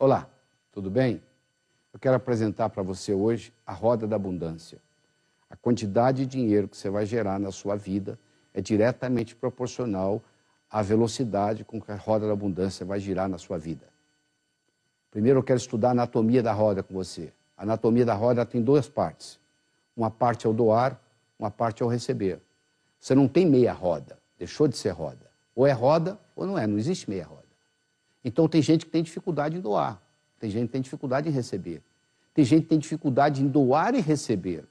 Olá, tudo bem? Eu quero apresentar para você hoje a roda da abundância. A quantidade de dinheiro que você vai gerar na sua vida é diretamente proporcional à velocidade com que a roda da abundância vai girar na sua vida. Primeiro, eu quero estudar a anatomia da roda com você. A anatomia da roda tem duas partes. Uma parte é o doar, uma parte é o receber. Você não tem meia roda, deixou de ser roda. Ou é roda ou não é, não existe meia roda. Então tem gente que tem dificuldade em doar, tem gente que tem dificuldade em receber, tem gente que tem dificuldade em doar e receber.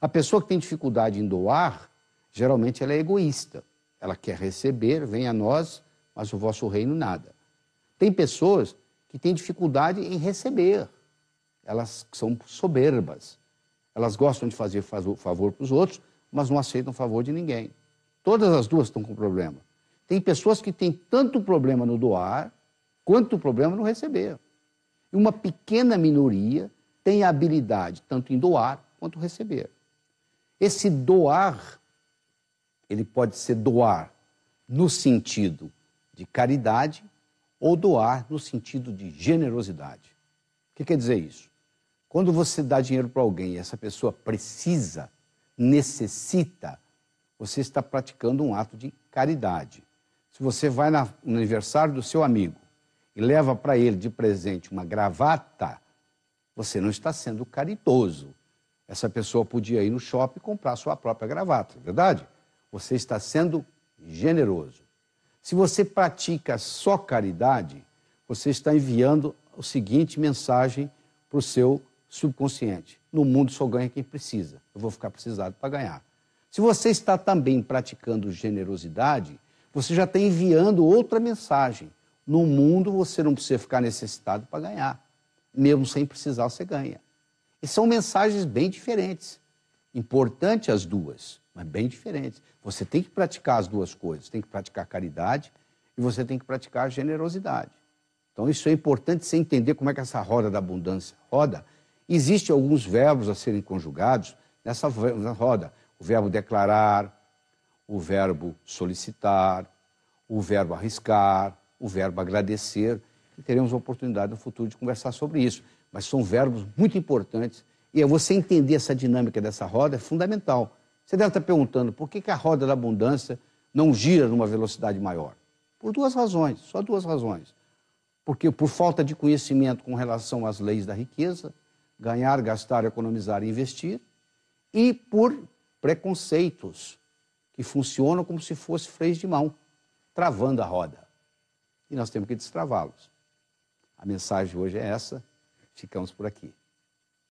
A pessoa que tem dificuldade em doar, geralmente ela é egoísta. Ela quer receber, vem a nós, mas o vosso reino nada. Tem pessoas que têm dificuldade em receber. Elas são soberbas. Elas gostam de fazer favor para os outros, mas não aceitam favor de ninguém. Todas as duas estão com problema. Tem pessoas que têm tanto problema no doar quanto o problema não receber. E Uma pequena minoria tem a habilidade tanto em doar quanto receber. Esse doar, ele pode ser doar no sentido de caridade ou doar no sentido de generosidade. O que quer dizer isso? Quando você dá dinheiro para alguém e essa pessoa precisa, necessita, você está praticando um ato de caridade. Se você vai na, no aniversário do seu amigo e leva para ele de presente uma gravata, você não está sendo caritoso. Essa pessoa podia ir no shopping e comprar sua própria gravata, é verdade? Você está sendo generoso. Se você pratica só caridade, você está enviando a seguinte mensagem para o seu subconsciente: no mundo só ganha quem precisa. Eu vou ficar precisado para ganhar. Se você está também praticando generosidade, você já está enviando outra mensagem. No mundo, você não precisa ficar necessitado para ganhar. Mesmo sem precisar, você ganha. E são mensagens bem diferentes. Importante as duas, mas bem diferentes. Você tem que praticar as duas coisas. Tem que praticar caridade e você tem que praticar generosidade. Então, isso é importante você entender como é que essa roda da abundância roda. Existem alguns verbos a serem conjugados nessa roda. O verbo declarar, o verbo solicitar, o verbo arriscar, o verbo agradecer, que teremos a oportunidade no futuro de conversar sobre isso. Mas são verbos muito importantes e é você entender essa dinâmica dessa roda é fundamental. Você deve estar perguntando por que, que a roda da abundância não gira numa velocidade maior. Por duas razões, só duas razões. Porque por falta de conhecimento com relação às leis da riqueza, ganhar, gastar, economizar e investir, e por preconceitos que funcionam como se fosse freio de mão, travando a roda e nós temos que destravá-los. A mensagem hoje é essa. Ficamos por aqui.